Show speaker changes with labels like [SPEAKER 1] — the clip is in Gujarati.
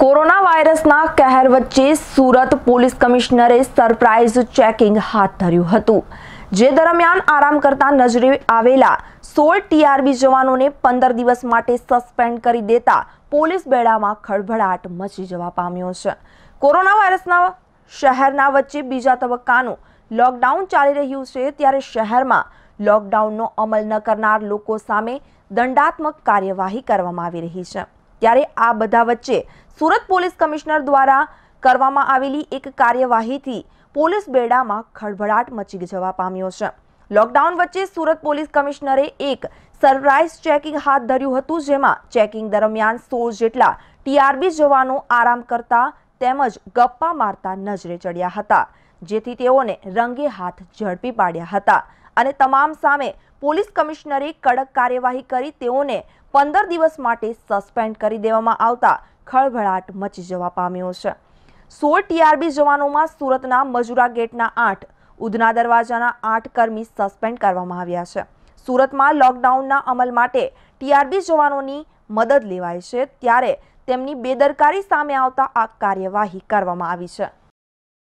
[SPEAKER 1] કોરોના વાયરસના કહેર વચ્ચે સુરત પોલીસ કમિશનરે સરપ્રાઇઝ ચેકિંગ હાથ ધર્યું હતું જે દરમિયાન આરામ કરતા નજરે આવેલા સોળ ટીઆરબી જવાનોને પંદર દિવસ માટે સસ્પેન્ડ કરી દેતા પોલીસ બેડામાં ખળભળાટ મચી જવા પામ્યો છે કોરોના વાયરસના શહેરના વચ્ચે બીજા તબક્કાનું લોકડાઉન ચાલી રહ્યું છે ત્યારે શહેરમાં લોકડાઉનનો અમલ ન કરનાર લોકો સામે દંડાત્મક કાર્યવાહી કરવામાં આવી રહી છે ત્યારે આ બધા વચ્ચે સુરત પોલીસ કમિશનર દ્વારા કરવામાં આવેલી એક કાર્યવાહીથી પોલીસ બેડામાં ખળભળાટ મચી જવા પામ્યો છે લોકડાઉન વચ્ચે સુરત પોલીસ કમિશનરે એક સરપ્રાઇઝ ચેકિંગ હાથ ધર્યું હતું જેમાં ચેકિંગ દરમિયાન સોળ જેટલા ટીઆરબી જવાનો આરામ કરતા તેમજ ગપ્પા મારતા નજરે ચડ્યા હતા જેથી તેઓને રંગે હાથ ઝડપી પાડ્યા હતા અને તમામ સામે પોલીસ કમિશનરે કડક કાર્યવાહી કરી તેઓને પંદર દિવસ માટે સસ્પેન્ડ કરી દેવામાં આવતા ખળભળાટ મચી જવા પામ્યો છે સોળ ટીઆરબી જવાનોમાં સુરતના મજૂરા ગેટના આઠ ઉધના દરવાજાના આઠ કર્મી સસ્પેન્ડ કરવામાં આવ્યા છે સુરતમાં લોકડાઉનના અમલ માટે ટીઆરબી જવાનોની મદદ લેવાય છે ત્યારે તેમની બેદરકારી સામે આવતા આ કાર્યવાહી કરવામાં આવી છે